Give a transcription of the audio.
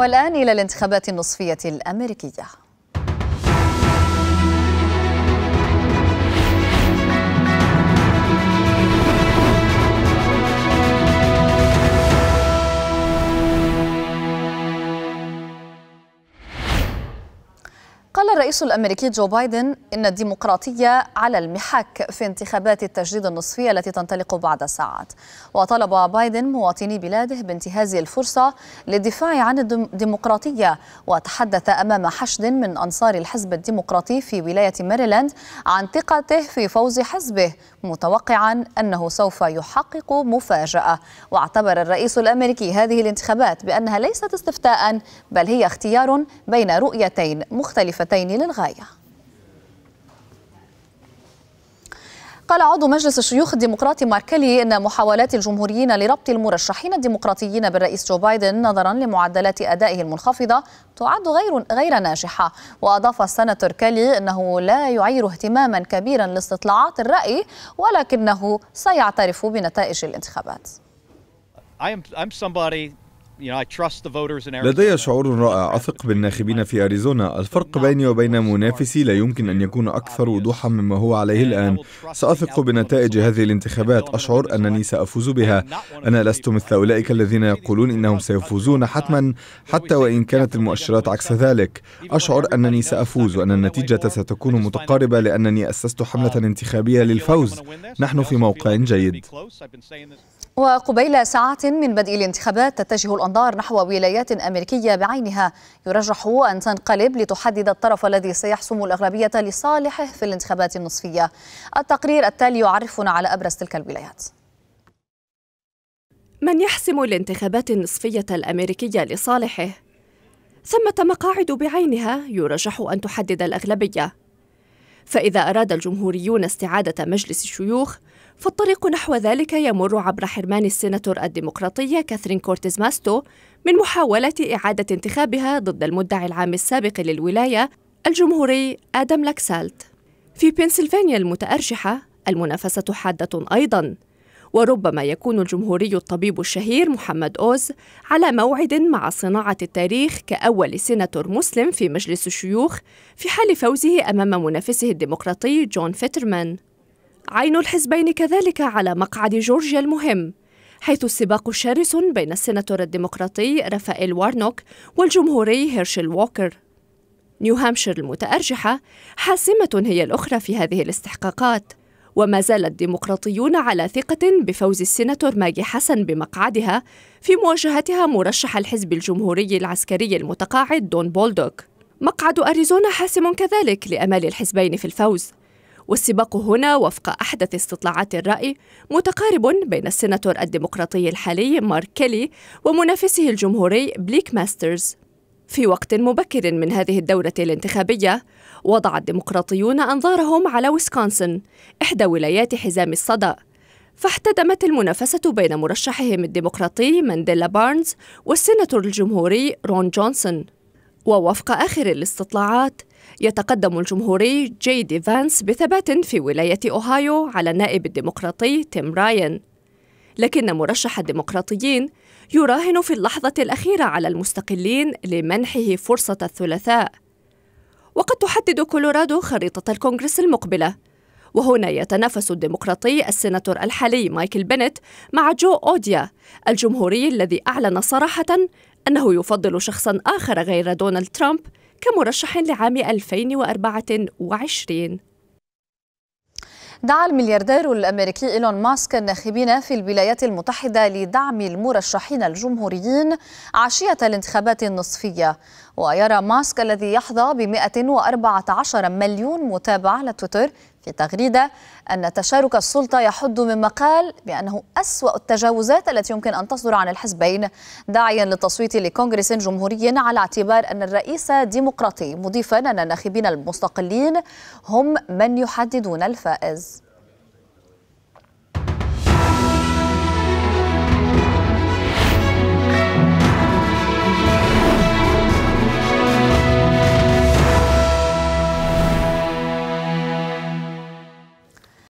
والآن إلى الانتخابات النصفية الأمريكية قال الرئيس الامريكي جو بايدن ان الديمقراطيه على المحك في انتخابات التجديد النصفيه التي تنطلق بعد ساعات وطلب بايدن مواطني بلاده بانتهاز الفرصه للدفاع عن الديمقراطيه وتحدث امام حشد من انصار الحزب الديمقراطي في ولايه ماريلاند عن ثقته في فوز حزبه متوقعا انه سوف يحقق مفاجاه واعتبر الرئيس الامريكي هذه الانتخابات بانها ليست استفتاء بل هي اختيار بين رؤيتين مختلفتين مختلفتين للغاية قال عضو مجلس الشيوخ الديمقراطي ماركلي ان محاولات الجمهوريين لربط المرشحين الديمقراطيين بالرئيس جو بايدن نظرا لمعدلات ادائه المنخفضه تعد غير غير ناجحه واضاف السناتور كيلي انه لا يعير اهتماما كبيرا لاستطلاعات الراي ولكنه سيعترف بنتائج الانتخابات I am, I'm somebody لدي شعور رائع أثق بالناخبين في أريزونا الفرق بيني وبين منافسي لا يمكن أن يكون أكثر وضوحا مما هو عليه الآن سأثق بنتائج هذه الانتخابات أشعر أنني سأفوز بها أنا لست مثل أولئك الذين يقولون إنهم سيفوزون حتما حتى وإن كانت المؤشرات عكس ذلك أشعر أنني سأفوز وأن النتيجة ستكون متقاربة لأنني أسست حملة انتخابية للفوز نحن في موقع جيد وقبيل ساعات من بدء الانتخابات تتجه الأنظار نحو ولايات أمريكية بعينها يرجح أن تنقلب لتحدد الطرف الذي سيحسم الأغلبية لصالحه في الانتخابات النصفية التقرير التالي يعرفنا على أبرز تلك الولايات من يحسم الانتخابات النصفية الأمريكية لصالحه ثمة مقاعد بعينها يرجح أن تحدد الأغلبية فإذا أراد الجمهوريون استعادة مجلس الشيوخ فالطريق نحو ذلك يمر عبر حرمان السيناتور الديمقراطية كاثرين كورتيز ماستو من محاولة إعادة انتخابها ضد المدعي العام السابق للولاية الجمهوري آدم لاكسالت في بنسلفانيا المتأرجحة المنافسة حادة أيضاً وربما يكون الجمهوري الطبيب الشهير محمد أوز على موعد مع صناعة التاريخ كأول سيناتور مسلم في مجلس الشيوخ في حال فوزه أمام منافسه الديمقراطي جون فيترمان عين الحزبين كذلك على مقعد جورجيا المهم حيث السباق شرس بين السناتور الديمقراطي رافائيل وارنوك والجمهوري هيرشل ووكر نيو المتأرجحة حاسمة هي الأخرى في هذه الاستحقاقات وما زال الديمقراطيون على ثقة بفوز السناتور ماجي حسن بمقعدها في مواجهتها مرشح الحزب الجمهوري العسكري المتقاعد دون بولدوك مقعد أريزونا حاسم كذلك لأمال الحزبين في الفوز والسباق هنا وفق أحدث استطلاعات الرأي متقارب بين السيناتور الديمقراطي الحالي مارك كيلي ومنافسه الجمهوري بليك ماسترز في وقت مبكر من هذه الدورة الانتخابية وضع الديمقراطيون أنظارهم على ويسكونسن إحدى ولايات حزام الصدأ فاحتدمت المنافسة بين مرشحهم الديمقراطي مانديلا بارنز والسيناتور الجمهوري رون جونسون ووفق آخر الاستطلاعات يتقدم الجمهوري جي دي فانس بثبات في ولاية أوهايو على النائب الديمقراطي تيم راين لكن مرشح الديمقراطيين يراهن في اللحظة الأخيرة على المستقلين لمنحه فرصة الثلاثاء وقد تحدد كولورادو خريطة الكونغرس المقبلة وهنا يتنافس الديمقراطي السيناتور الحالي مايكل بنت مع جو أوديا الجمهوري الذي أعلن صراحة أنه يفضل شخصا آخر غير دونالد ترامب كمرشح لعام 2024 دعا الملياردير الامريكي ايلون ماسك الناخبين في الولايات المتحده لدعم المرشحين الجمهوريين عشيه الانتخابات النصفيه ويرى ماسك الذي يحظى ب 114 مليون متابع على تويتر في تغريدة أن تشارك السلطة يحد مما قال بأنه أسوأ التجاوزات التي يمكن أن تصدر عن الحزبين داعيا للتصويت لكونغرس جمهوري على اعتبار أن الرئيس ديمقراطي مضيفا أن الناخبين المستقلين هم من يحددون الفائز